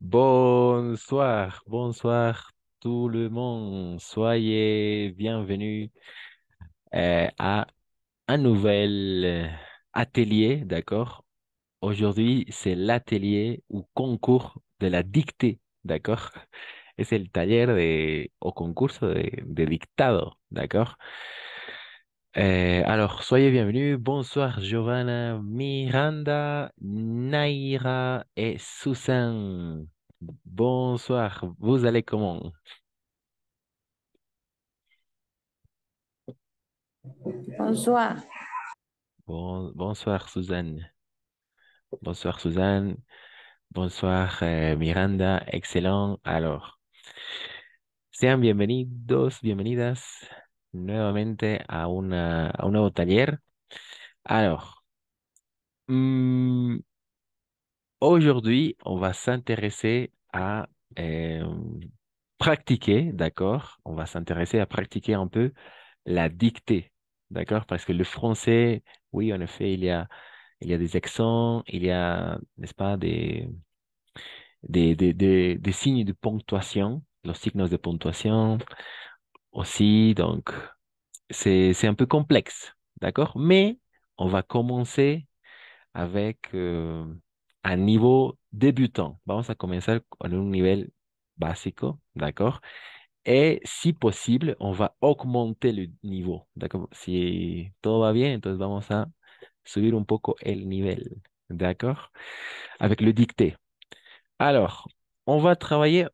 Bonsoir, bonsoir tout le monde. Soyez bienvenus euh, à un nouvel euh, atelier, d'accord? Aujourd'hui, c'est l'atelier ou concours de la dictée, d'accord? C'est le taller de, o concurso de, de dictado, d'accord? Euh, alors, soyez bienvenus. Bonsoir, Giovanna, Miranda, Naira et Susan. Bonsoir, vous allez comment? Bonsoir. bonsoir, Suzanne. Bonsoir, Suzanne. Bonsoir, euh, Miranda. Excellent. Alors, sean bienvenidos, bienvenidas nuevamente a, un Alors, mm, aujourd'hui, on va s'intéresser à eh, pratiquer, d'accord On va s'intéresser à pratiquer un peu la dictée, d'accord Parce que le français, oui, en effet, il y a, il y a des accents, il y a, n'est-ce pas, des des, signes de ponctuation, les signes de ponctuation aussi. Donc, c'est un peu complexe, d'accord Mais on va commencer avec euh, un niveau débutant. Vamos a commencer à un niveau basique, d'accord Et si possible, on va augmenter le niveau, d'accord Si tout va bien, entonces vamos a subir un poco el nivel, d'accord Avec le dicté. Alors, on va travailler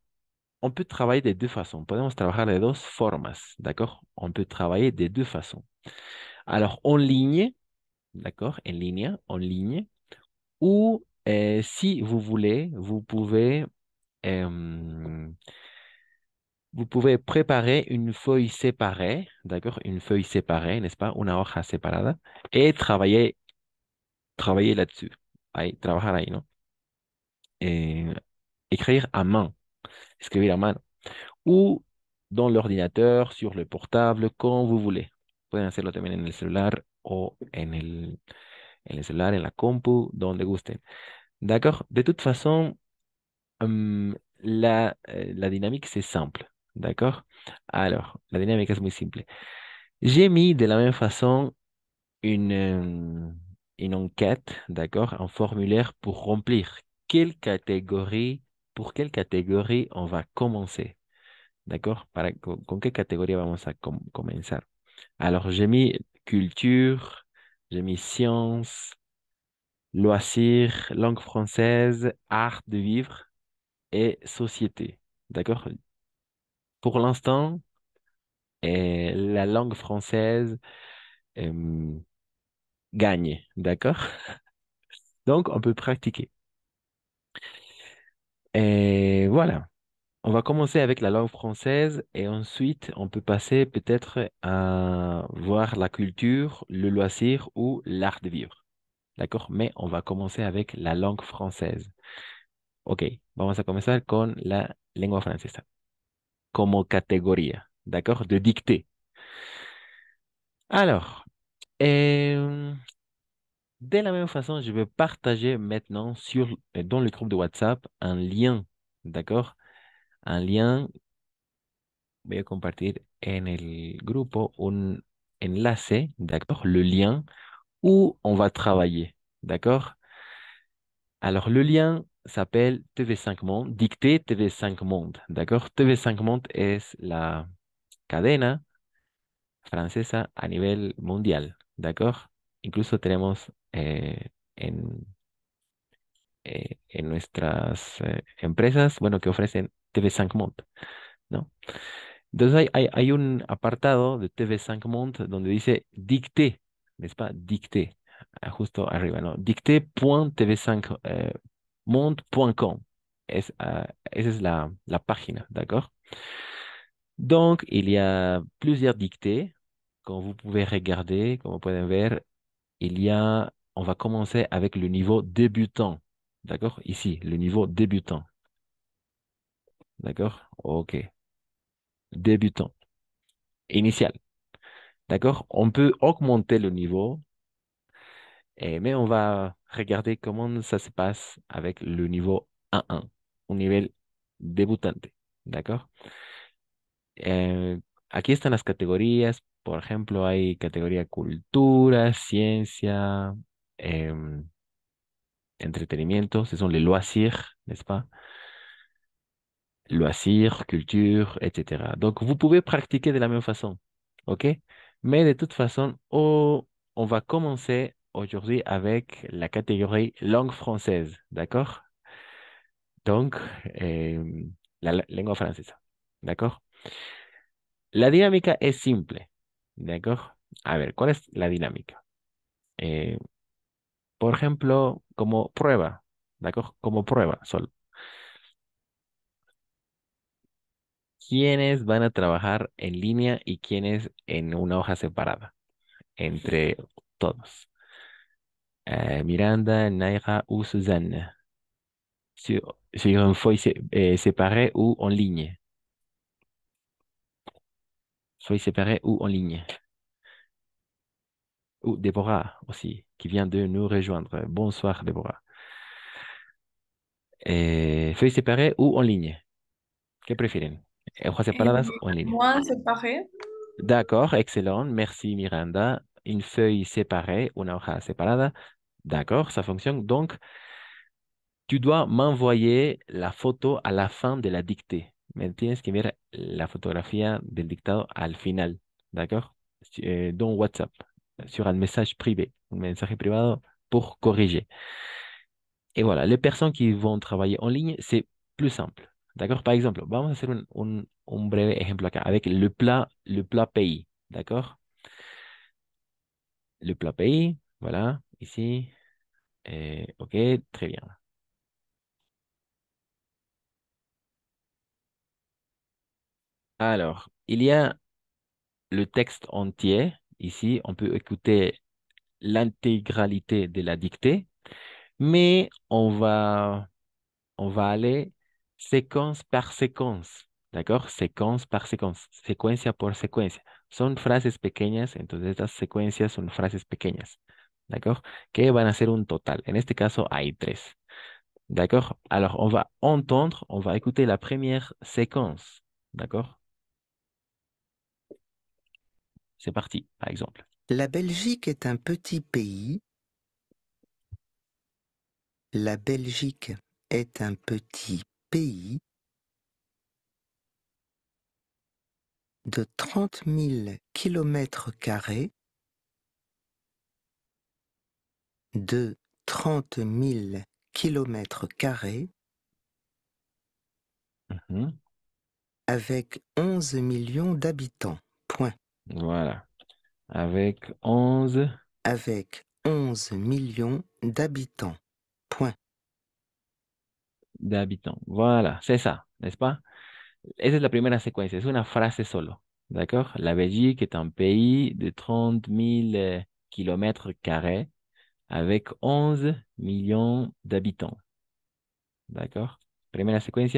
on peut travailler de deux façons. Podemos trabajar de dos formas, ¿d'accord? On peut travailler de deux façons. Alors, en ligne, d'accord? En ligne, en ligne. Ou, eh, si vous voulez, vous pouvez, vous pouvez préparer une feuille séparée, d'accord? Une feuille séparée, n'est-ce pas? Una hoja separada. Et travailler, travailler là-dessus. non? Eh, écrire à main écrivez la main ou dans l'ordinateur, sur le portable, quand vous voulez. Vous pouvez también en el celular o en el, en celular, en la compu, donde D'accord De toute façon, mm, la, eh, la dynamique, c'est simple. D'accord Alors, la dynamique est très simple. J'ai mis de la même façon une, enquête, d'accord Un formulaire pour remplir. Quelle catégorie pour quelle catégorie on va commencer. D'accord Par con, catégorie quelle ça commencer Alors, j'ai mis culture, j'ai mis sciences, loisirs, langue française, art de vivre et société. D'accord Pour l'instant, eh, la langue française gagne. D'accord Donc, on peut pratiquer. Et voilà. On va commencer avec la langue française et ensuite on peut passer peut-être à voir la culture, le loisir ou l'art de vivre. D'accord? Mais on va commencer avec la langue française. Ok, vamos a comenzar con la lengua francesa. Como categoría, d'accord? De dictée. Alors, euh, de la même façon, je vais partager maintenant sur, euh, dans le groupe de WhatsApp un lien, d'accord Un lien, je vais compartir en el grupo un enlace, d'accord Le lien où on va travailler, d'accord Alors, le lien s'appelle TV5 Monde, dictée TV5 Monde, d'accord TV5 Monde est la cadena française à niveau mondial, d'accord Incluso tenemos Eh, en, eh, en nuestras eh, empresas, bueno, que ofrecen TV 5 ¿no? Entonces hay, un apartado de TV 5 Saint-Mont donde dice dicté, no es pas? Dicté, ah, justo arriba, ¿no? Dicté.tv5mont.com. Es, ah, esa es la, la página, ¿d'accord? Donc, il y a plusieurs dictées. Como vous pouvez regarder, como pueden ver, il y a on va commencer avec le niveau débutant. D'accord Ici, le niveau débutant. D'accord OK. Débutant. Initial. D'accord On peut augmenter le niveau, et, eh, mais on va regarder comment ça se passe avec le niveau 1-1, au niveau débutant, D'accord eh, Aquí están las categorías. Por ejemplo, hay categoría cultura, ciencia, entretenimiento, ce sont les loisirs, n'est-ce pas Loisirs, culture, etc. Donc, vous pouvez pratiquer de la même façon, OK Mais de toute façon, on va commencer aujourd'hui avec la catégorie langue française, d'accord Donc, la, langue française, d'accord La dynamique est simple, d'accord A ver, quelle est la dynamique por ejemplo, como prueba, ¿de Como prueba solo. ¿Quiénes van a trabajar en línea y quiénes en una hoja separada? Entre todos. Eh, Miranda, Naira u Suzanne. si yo eh, ou en ligne. soy ou en ligne. ou Déborah aussi, qui vient de nous rejoindre. Bonsoir, Déborah. Feuille feuilles séparées ou en ligne que préfèrent Hojas separadas ou en ligne Moi, séparée. D'accord, excellent. Merci, Miranda. Une feuille séparée, une hoja séparée. D'accord, ça fonctionne. Donc, tu dois m'envoyer la photo à la fin de la dictée. Mais tu la fotografía del dictado al final. D'accord? Eh, Dans WhatsApp sur un message privé, un message privé pour corriger. Et voilà, les personnes qui vont travailler en ligne, c'est plus simple. D'accord Par exemple, on va faire un, un, un avec le plat, le plat pays. D'accord Le plat pays, voilà, ici. Eh, ok, très bien. Alors, il y a le texte entier Ici, on peut écouter l'intégralité de la dictée, mais on va, on va aller séquence par séquence, ¿d'accord? Séquence par séquence, secuencia por secuencia. Son frases pequeñas, entonces estas secuencias son frases pequeñas, ¿d'accord? Qui vont faire un total. En este caso, a trois, D'accord Alors, on va entendre, on va écouter la première séquence. D'accord c'est parti, par exemple. La Belgique est un petit pays. La Belgique est un petit pays de 30 mille kilomètres carrés de 30 mille kilomètres carrés mhm. avec 11 millions d'habitants. Point. Voilà. Avec 11. Avec 11 millions d'habitants. Point. D'habitants. Voilà, c'est ça, n'est-ce pas? C'est la première séquence. C'est une phrase solo. D'accord? La Belgique est un pays de 30 000 euh, kilomètres carrés avec 11 millions d'habitants. D'accord? Première séquence.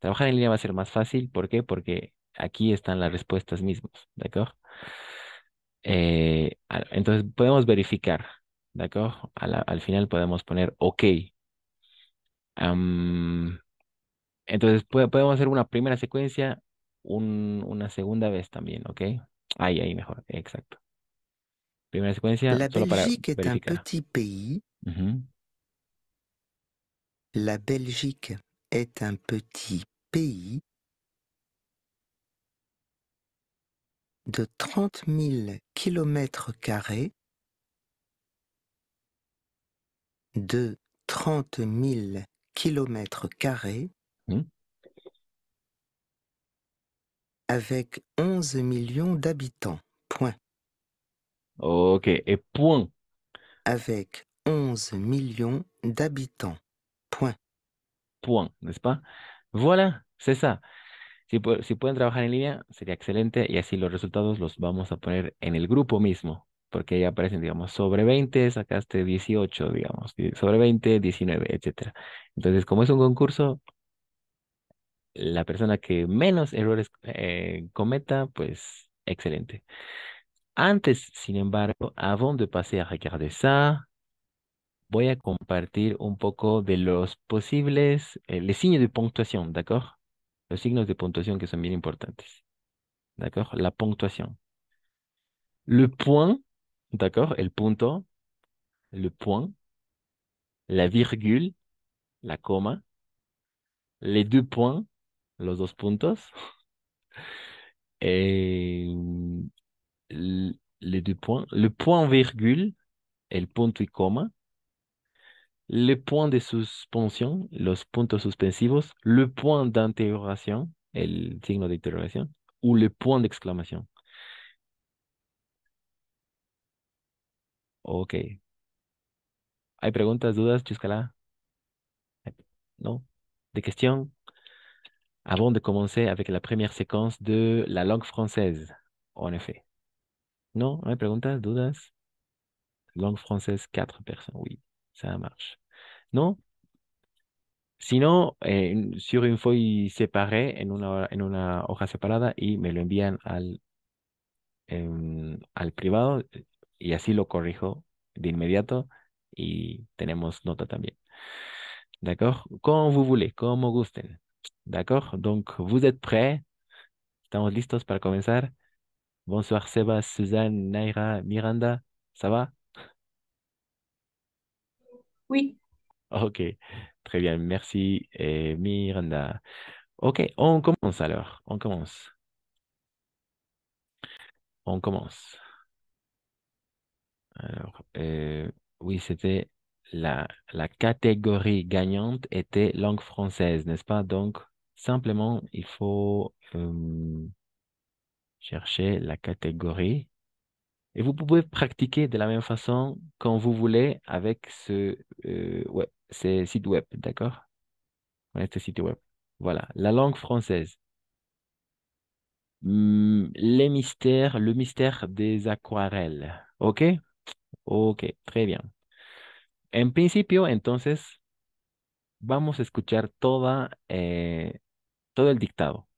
Trabajar en ligne va être plus facile. fácil. ¿Por qué? aquí están las respuestas mismas, ¿de acuerdo? Eh, entonces podemos verificar, ¿de acuerdo? Al, final podemos poner OK. entonces podemos hacer una primera secuencia, un, una segunda vez también, ¿ok? Ahí, ahí mejor, exacto. Primera secuencia, La solo Belgique para un petit pays. La Belgique es un petit pays de trente km carrés de 30 000 km carrés mmh. avec 11 millions d'habitants. Point. Ok, et point. Avec 11 millions d'habitants. Point. Point, n'est-ce pas Voilà, c'est ça. Si, pueden trabajar en línea, sería excelente y así los resultados los vamos a poner en el grupo mismo, porque ahí aparecen, digamos, sobre 20 sacaste 18, digamos, sobre 20, 19, etcétera. Entonces, como es un concurso, la persona que menos errores eh, cometa, pues excelente. Antes, sin embargo, avant de pasar a regarder ça, voy a compartir un poco de los posibles, el eh, les de puntuación, acuerdo?, Les signes de ponctuation qui sont bien importants D'accord La ponctuation. Le point, d'accord El punto, le point, la virgule, la coma, les deux points, los dos puntos, et eh, les deux points, le point virgule, el punto y coma, le point de suspension, los puntos suspensivos, le point d'intégration, le signe d'interrogation, ou le point d'exclamation. Ok. ¿Hay preguntas, dudas, là Non? Des questions? Avant de commencer avec la première séquence de la langue française, en effet. Non? ¿Hay preguntas, dudas? Langue française, quatre personnes, oui, ça marche. ¿no? Sino eh, sur un en una, en una hoja separada, y me lo envían al, em, al privado, eh, y así lo corrijo de inmediato, y tenemos nota también. D'accord Quand vous voulez, como gusten. D'accord Donc, vous êtes prêts Estamos listos para comenzar. Bonsoir Seba, Suzanne, Naira, Miranda. ¿Ça va? Oui. Ok, très bien, merci eh, Miranda. Ok, on commence alors, on commence. On commence. Alors, eh, oui, c'était la, la catégorie gagnante était langue française, n'est-ce pas? Donc, simplement, il faut euh, chercher la catégorie. Et vous pouvez pratiquer de la même façon quand vous voulez avec ce... Euh, c'est site web, d'accord On este sitio web. Voilà, la langue française. Les mm, mystères, le mystère des aquarelles ¿Ok? Ok, très bien. En principio, entonces, vamos a escuchar toda, eh, todo el dictado.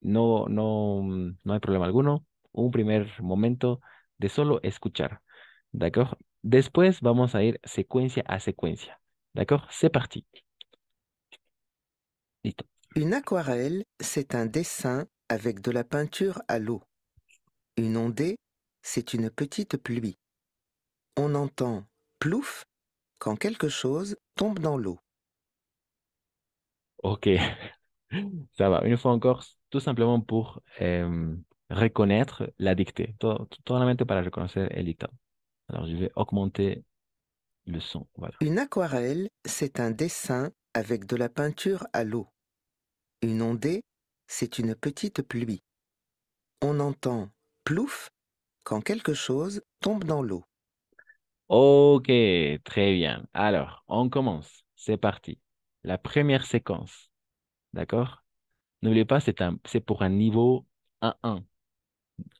No, no, no hay problema alguno. Un primer momento de solo escuchar. ¿De acuerdo? Después vamos a ir secuencia a secuencia. D'accord C'est parti. Une aquarelle, c'est un dessin avec de la peinture à l'eau. Une ondée, c'est une petite pluie. On entend plouf quand quelque chose tombe dans l'eau. Ok, ça va. Une fois encore, tout simplement pour euh, reconnaître la dictée. Totalement pour la reconnaître, Alors, je vais augmenter le son. Une aquarelle, c'est un dessin avec de la peinture à l'eau. Une ondée, c'est une petite pluie. On entend plouf quand quelque chose tombe dans l'eau. Ok, très bien. Alors, on commence. C'est parti. La première séquence. D'accord N'oubliez pas, c'est, c'est pour un niveau 1-1,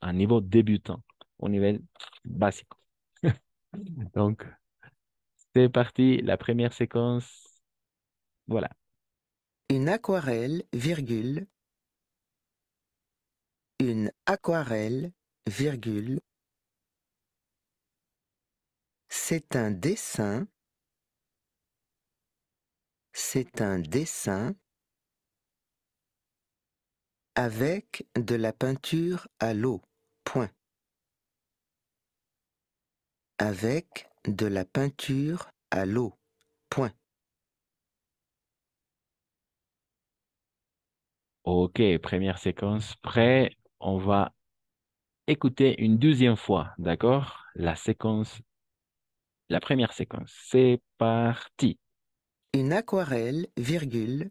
un niveau débutant, au niveau basique. Donc, c'est parti, la première séquence. Voilà. Une aquarelle, virgule. Une aquarelle, virgule. C'est un dessin. C'est un dessin avec de la peinture à l'eau. Point. Avec de la peinture à l'eau. Point. Ok, première séquence prêt. On va écouter une deuxième fois, d'accord La séquence, la première séquence. C'est parti. Une aquarelle, virgule.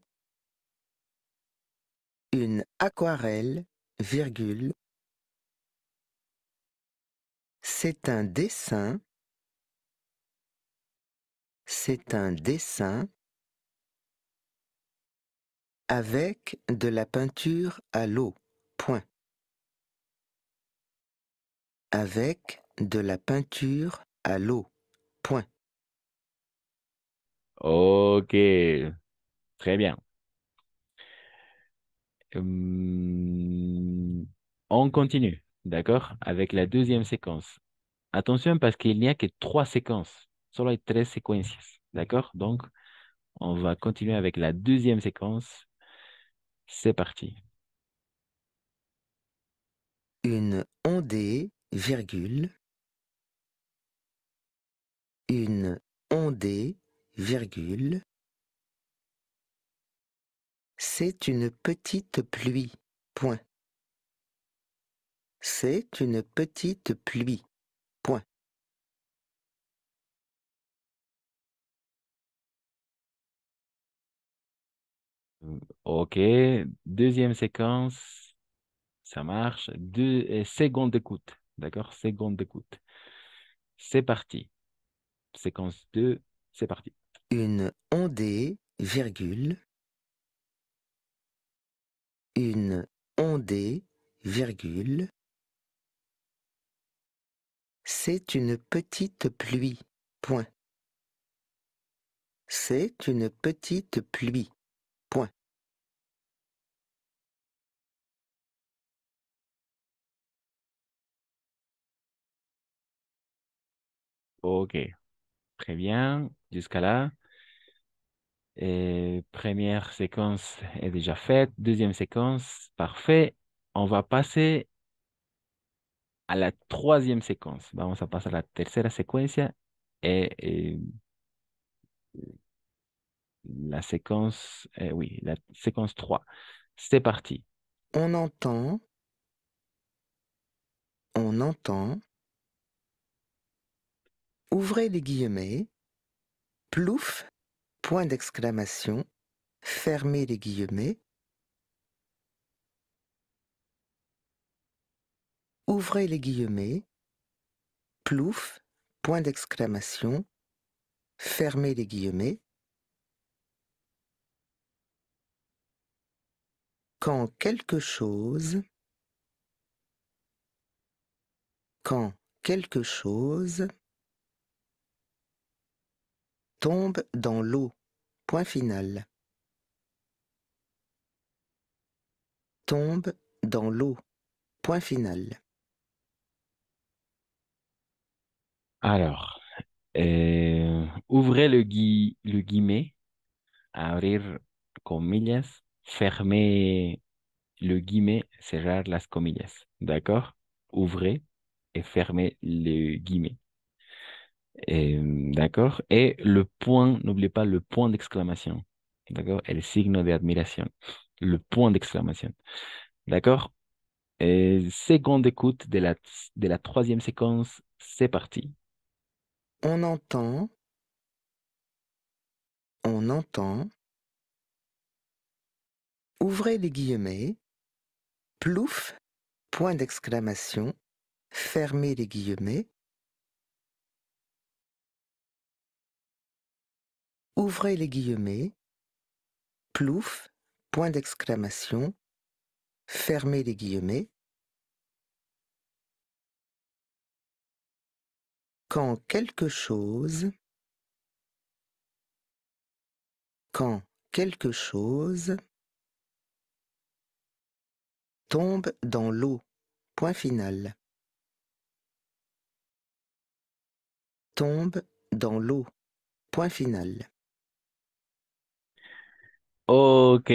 Une aquarelle, virgule. C'est un dessin c'est un dessin avec de la peinture à l'eau. Point. Avec de la peinture à l'eau. Point. Ok. Très bien. Hum, on continue, d'accord, avec la deuxième séquence. Attention parce qu'il n'y a que trois séquences cela très séquences. D'accord Donc, on va continuer avec la deuxième séquence. C'est parti. Une ondée, virgule. Une ondée, virgule. C'est une petite pluie, point. C'est une petite pluie. OK. Deuxième séquence. Ça marche. Deux euh, secondes d'écoute. D'accord Seconde d'écoute. C'est parti. Séquence 2, c'est parti. Une ondée, virgule. Une ondée, virgule. C'est une petite pluie. Point. C'est une petite pluie. Ok, très bien. Jusqu'à là. Euh, première séquence est déjà faite. Deuxième séquence, parfait. On va passer à la troisième séquence. On va passer à la tercera séquence. et la séquence, eh oui, la séquence 3. C'est parti. On entend. On entend ouvrez les guillemets, plouf, point d'exclamation, fermez les guillemets, ouvrez les guillemets, plouf, point d'exclamation, fermez les guillemets, quand quelque chose, quand quelque chose, tombe dans l'eau, point final. Tombe dans l'eau, point final. Alors, euh, ouvrez le, gui le guillemet, abrir comillas, fermez le guillemet, cerrar les comillas. D'accord Ouvrez et fermez le guillemet. D'accord Et le point, n'oubliez pas le point d'exclamation. D'accord le signe d'admiration. Le point d'exclamation. D'accord Seconde écoute de la, de la troisième séquence, c'est parti. On entend. On entend. Ouvrez les guillemets. Plouf, point d'exclamation. Fermez les guillemets. ouvrez les guillemets, plouf, point d'exclamation, fermez les guillemets. Quand quelque chose, quand quelque chose tombe dans l'eau, point final. Tombe dans l'eau, point final. Ok,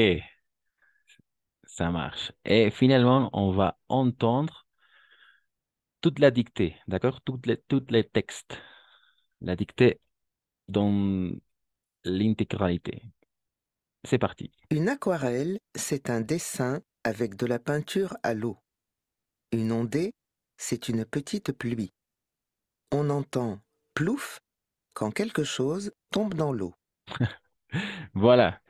ça marche. Et finalement, on va entendre toute la dictée, d'accord? Toutes les, les textes. La dictée dans l'intégralité. C'est parti. Une aquarelle, c'est un dessin avec de la peinture à l'eau. Une ondée, c'est une petite pluie. On entend plouf quand quelque chose tombe dans l'eau. voilà,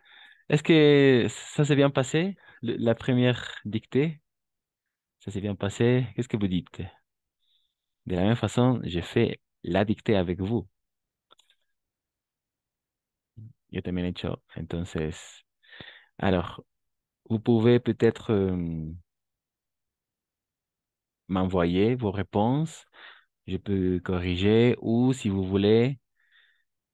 est-ce que ça s'est bien passé, la première dictée? Ça s'est bien passé. Qu'est-ce que vous dites? De la même façon, j'ai fait la dictée avec vous. Yo también Entonces, alors, vous pouvez peut-être euh, m'envoyer vos réponses. Je peux corriger ou si vous voulez,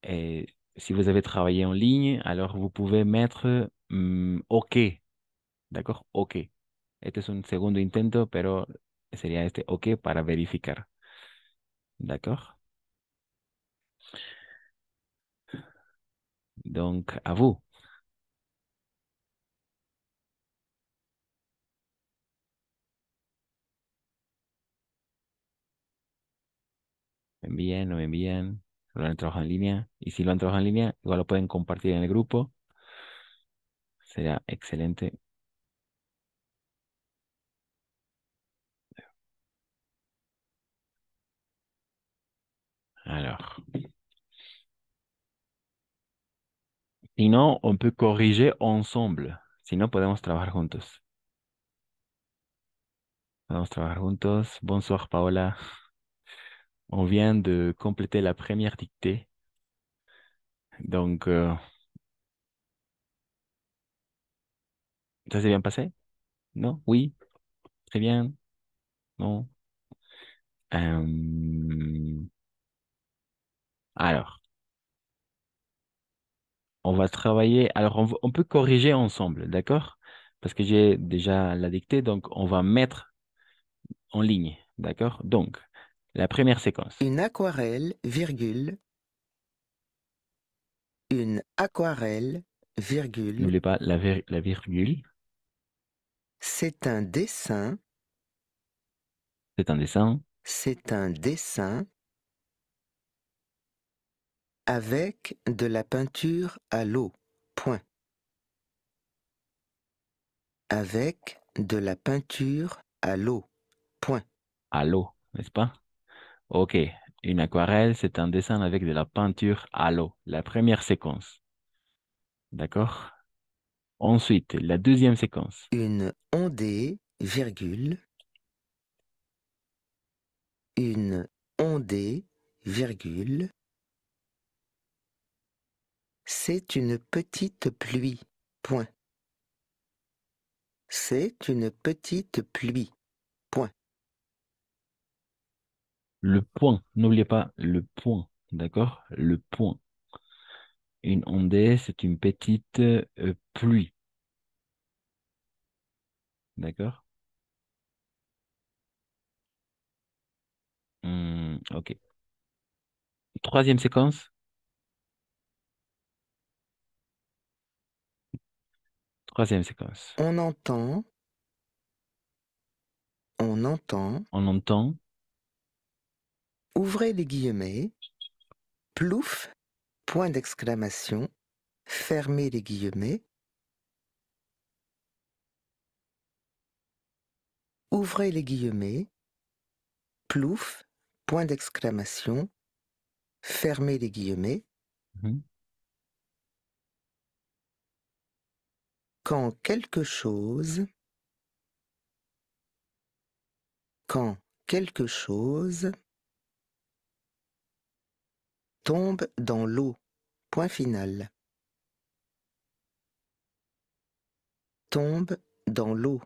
eh, si vous avez travaillé en ligne, alors vous pouvez mettre mm, OK. D'accord OK. Este es un second intento, pero sería este OK para verificar. D'accord Donc, à vous. Bien, bien, bien. lo han trabajado en línea. Y si lo han trabajado en línea, igual lo pueden compartir en el grupo. Será excelente. Alors. no, on peut corriger ensemble. Si no, podemos trabajar juntos. Podemos trabajar juntos. Bonsoir, Paola. On vient de compléter la première dictée. Donc, euh, ça s'est bien passé Non Oui Très bien Non euh, Alors, on va travailler. Alors, on peut corriger ensemble, d'accord Parce que j'ai déjà la dictée, donc on va mettre en ligne, d'accord Donc, la première séquence. Une aquarelle, virgule. Une aquarelle, virgule. N'oubliez pas la, la virgule. C'est un dessin. C'est un dessin. C'est un dessin avec de la peinture à l'eau. Point. Avec de la peinture à l'eau. Point. À l'eau, n'est-ce pas OK, une aquarelle, c'est un dessin avec de la peinture à l'eau, la première séquence. D'accord Ensuite, la deuxième séquence. Une ondée, virgule. Une ondée, virgule. C'est une petite pluie, point. C'est une petite pluie. le point. N'oubliez pas le point, d'accord Le point. Une ondée, c'est une petite euh, pluie. D'accord hmm, Ok. Troisième séquence. Troisième séquence. On entend. On entend. On entend ouvrez les guillemets, plouf, point d'exclamation, fermez les guillemets, ouvrez les guillemets, plouf, point d'exclamation, fermez les guillemets. Mhm. Quand quelque chose, quand quelque chose, tombe dans l'eau. Point final. Tombe dans l'eau.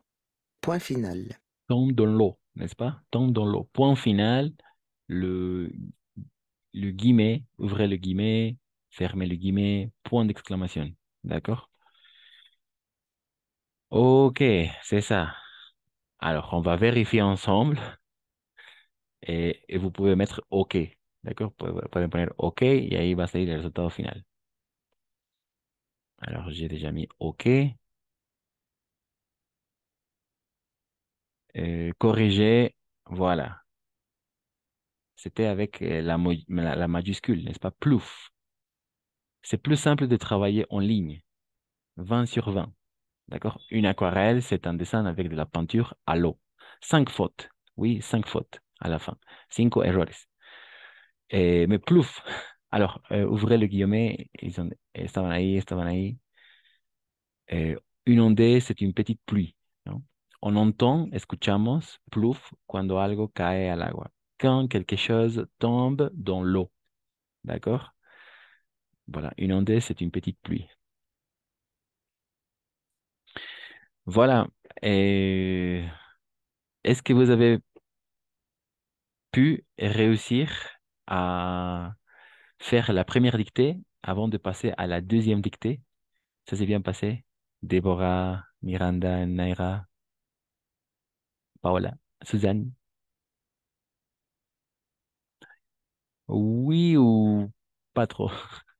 Point final. Tombe dans l'eau, n'est-ce pas Tombe dans l'eau. Point final, le, guillemet, ouvrez le guillemet, fermez le guillemet, point d'exclamation. D'accord Ok, c'est ça. Alors, on va vérifier ensemble. et, vous pouvez mettre OK D'accord, acuerdo? Pueden mettre OK et il va a salir el final. Alors, j'ai déjà mis OK. Eh, corriger, voilà. C'était avec eh, la, la, majuscule, n'est-ce pas Plouf. C'est plus simple de travailler en ligne. 20 sur 20. D'accord Une aquarelle, c'est un dessin avec de la peinture à l'eau. 5 fautes. Oui, 5 fautes à la fin. Cinco errores. Eh, mais plouf. Alors, ouvrez eh, le guillemet, ils ont, eh, estaban ahí, estaban ahí. Une inondé, c'est une petite pluie. On entend, escuchamos, plouf, quand algo cae al agua. Quand quelque chose tombe dans l'eau. D'accord Voilà, une inondé, c'est une petite pluie. Voilà. Est-ce que vous avez pu réussir à faire la première dictée avant de passer à la deuxième dictée. Ça s'est bien passé. Déborah, Miranda, Naira, Paola, Suzanne. Oui ou pas trop?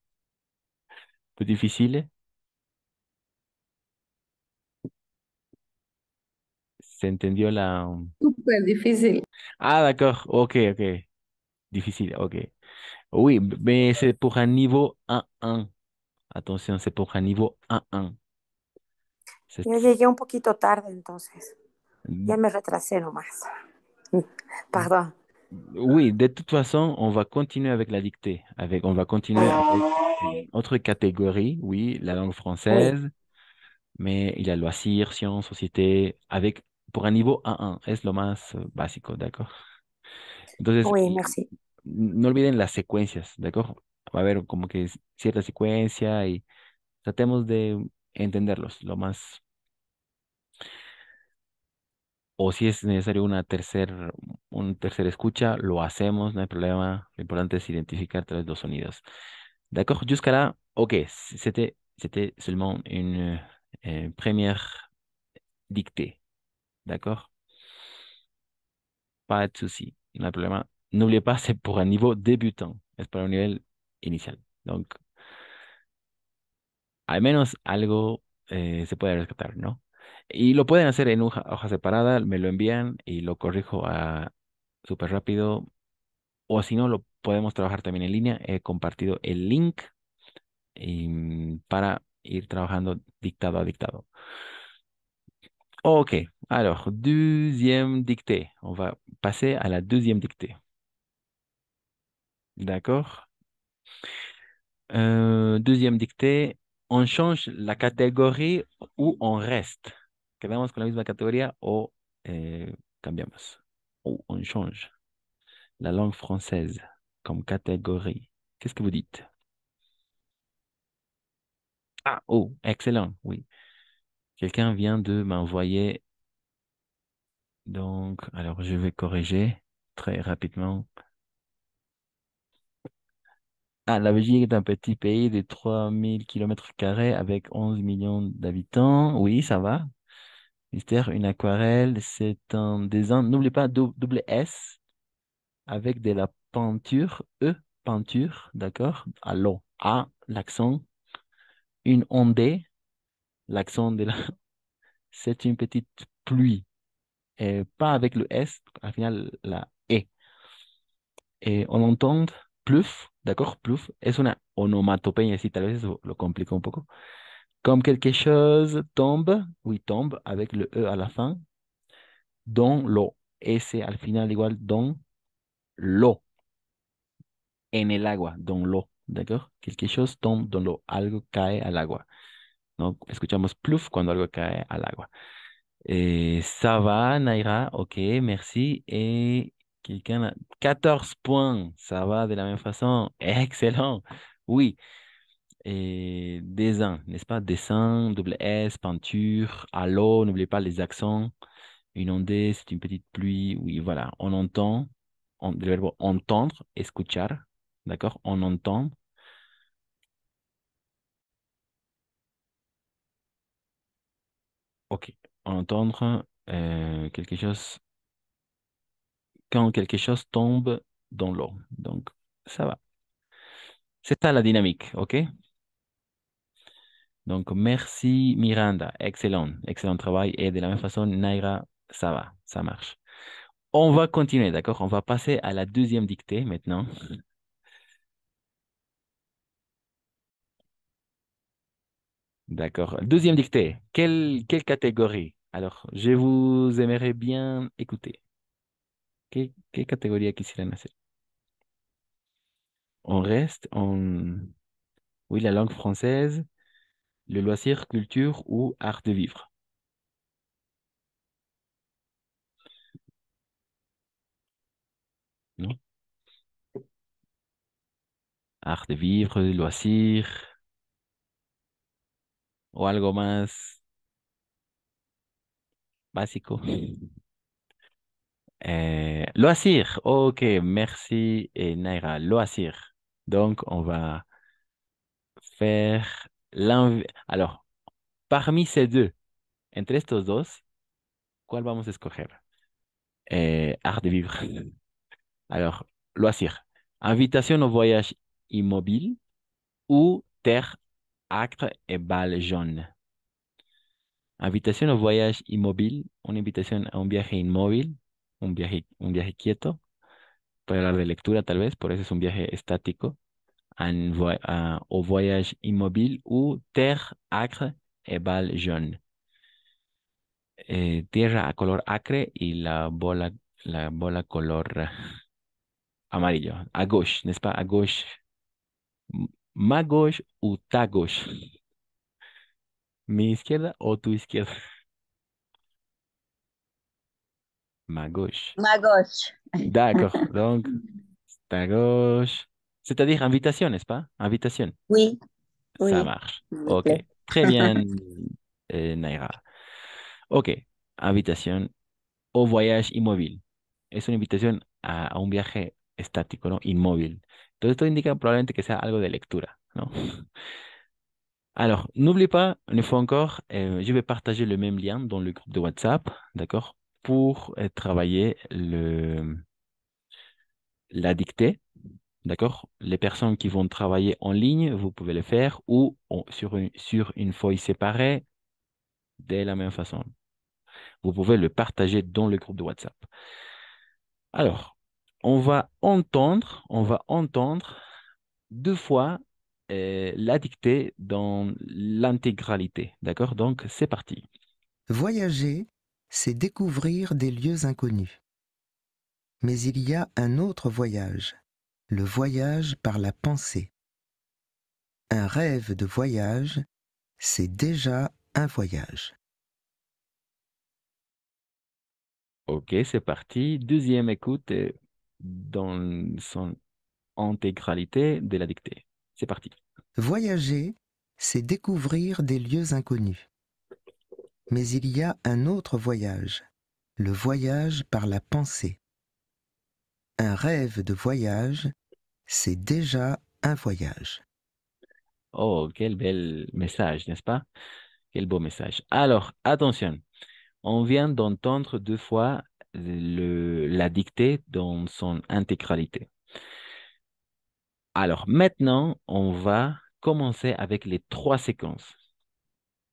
Peu difficile. C'est entendió la...? super difficile. Ah, d'accord. Ok, ok. Difficile, ok. Oui, mais c'est pour un niveau 1-1. Attention, c'est pour un niveau 1-1. Yo un poquito tarde entonces. Ya mm. me retrasé nomás. Pardon. Oui, de toute façon, on va continuer avec la dictée. Avec, on va continuer avec une autre catégorie, oui, la langue française, mais il y a loisir, sciences, société, avec, pour un niveau 1 1 es le más básico, d'accord? Entonces, no olviden las secuencias, ¿de acuerdo? Va a haber como que cierta secuencia y tratemos de entenderlos lo más... O si es necesario una tercer, un tercer escucha, lo hacemos, no hay problema. Lo importante es identificar tres dos los sonidos. ¿de acuerdo? ok, c'était, c'était seulement une eh, première dictée. D'accord Pas de souci no hay le no por pas, un nivel es para un nivel inicial. Donc, al menos algo eh, se puede rescatar, ¿no? Y lo pueden hacer en hoja, hoja separada, me lo envían y lo corrijo ah, súper rápido. O si no, lo podemos trabajar también en línea. He compartido el link y, em, para ir trabajando dictado a dictado. Ok, alors, deuxième dictée. On va passer à la deuxième dictée. D'accord euh, Deuxième dictée, on change la catégorie ou on reste. Quedamos con la misma categoría o eh, cambiamos. Ou on change la langue française comme catégorie. Qu'est-ce que vous dites Ah, oh, excellent, oui. Quelqu'un vient de m'envoyer. Donc, alors je vais corriger très rapidement. Ah, la Belgique est un petit pays de 3000 km carrés avec 11 millions d'habitants. Oui, ça va. Mystère, une aquarelle, c'est un dessin. n'oubliez pas double S avec de la peinture, E, peinture, d'accord, Allô, A, l'accent, une ondée, l'accent de la... C'est une petite pluie. Et pas avec le S, à final, la E. Et on entend plus d'accord plus C'est une onomatopée, si être ça le complique un peu. Comme quelque chose tombe, oui, tombe, avec le E à la fin, dans l'eau. Et c'est, al final igual dans l'eau. En el agua, dans l'eau, d'accord Quelque chose tombe dans l'eau, algo cae al agua. ¿no? Escuchamos pluf cuando algo cae al agua. Et eh, ça va, Naira. Ok, merci. Et quelqu'un a 14 points. Ça va de la même façon. Excellent. Oui. Et eh, dessin, n'est-ce pas? Dessin, double S, peinture, allô, n'oubliez pas les accents. Une ondée, c'est une petite pluie. Oui, voilà. On entend, on, le verbe entendre, escuchar. D'accord? On entend Ok. Entendre euh, quelque chose quand quelque chose tombe dans l'eau. Donc, ça va. C'est ça la dynamique, ok? Donc, merci Miranda. Excellent, excellent travail. Et de la même façon, Naira, ça va, ça marche. On va continuer, d'accord? On va passer à la deuxième dictée maintenant. D'accord. Deuxième dictée. Quelle, catégorie Alors, je vous aimerais bien écouter. Quelle, quelle catégorie qui' On reste en... Oui, la langue française, le loisir, culture ou art de vivre. Non Art de vivre, loisir, o algo más básico. Eh, loisir. Ok, merci et eh, Naira. Loisir. Donc, on va faire l'inv... Alors, parmi ces deux, entre estos dos, ¿cuál vamos a escoger? Eh, art de vivre. Alors, loisir. Invitation au voyage immobile ou terre Acre et bal jaune Habitación o voyage inmóvil, una invitación a un viaje inmóvil, un viaje, un quieto. Puede hablar de lectura tal vez, por eso es un viaje estático. o voyage inmóvil u terre acre et bal jaune. Eh, tierra a color acre y la bola, la bola color amarillo. A gauche, n'est-ce pas? A gauche, Magosh u Tagosh. Mi izquierda o tu izquierda. Magosh. Magosh. D'accord. Donc, Tagosh. C'est-à-dire invitation, n'est-ce pas? Oui. marche. Ok. Très bien, eh, Naira. Ok. Invitación o voyage inmóvil. Es una invitación a un viaje estático, ¿no? Inmóvil. Donc, ça indique probablement que quelque chose de lecture. Alors, n'oubliez pas, une fois encore, euh, je vais partager le même lien dans le groupe de WhatsApp, d'accord, pour euh, travailler le, la dictée, d'accord. Les personnes qui vont travailler en ligne, vous pouvez le faire, ou sur, sur une feuille séparée, de la même façon. Vous pouvez le partager dans le groupe de WhatsApp. Alors, on va entendre, on va entendre deux fois euh, la dictée dans l'intégralité. D'accord Donc, c'est parti. Voyager, c'est découvrir des lieux inconnus. Mais il y a un autre voyage, le voyage par la pensée. Un rêve de voyage, c'est déjà un voyage. Ok, c'est parti. Deuxième écoute. Euh, dans son intégralité de la dictée. C'est parti. Voyager, c'est découvrir des lieux inconnus. Mais il y a un autre voyage, le voyage par la pensée. Un rêve de voyage, c'est déjà un voyage. Oh, quel bel message, n'est-ce pas Quel beau message. Alors, attention, on vient d'entendre deux fois le, la dictée dans son intégralité. Alors maintenant, on va commencer avec les trois séquences.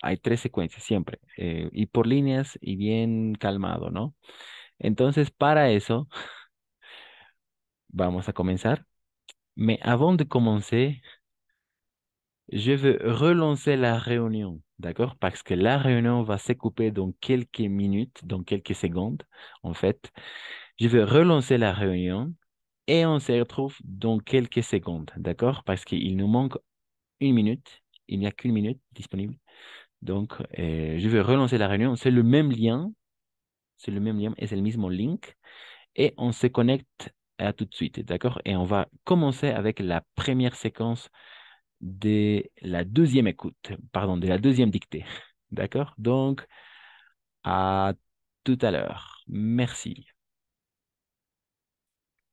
Hay tres secuencias siempre eh, y por lignes, y bien calmado, non Entonces, pour eso, vamos va commencer. Mais avant de commencer, je veux relancer la réunion. D'accord Parce que la réunion va se couper dans quelques minutes, dans quelques secondes, en fait. Je vais relancer la réunion et on se retrouve dans quelques secondes. D'accord Parce qu'il nous manque une minute. Il n'y a qu'une minute disponible. Donc, euh, je vais relancer la réunion. C'est le même lien. C'est le même lien et c'est le même link. Et on se connecte à tout de suite. D'accord Et on va commencer avec la première séquence de la deuxième écoute, pardon, de la deuxième dictée. D'accord Donc, à tout à l'heure. Merci.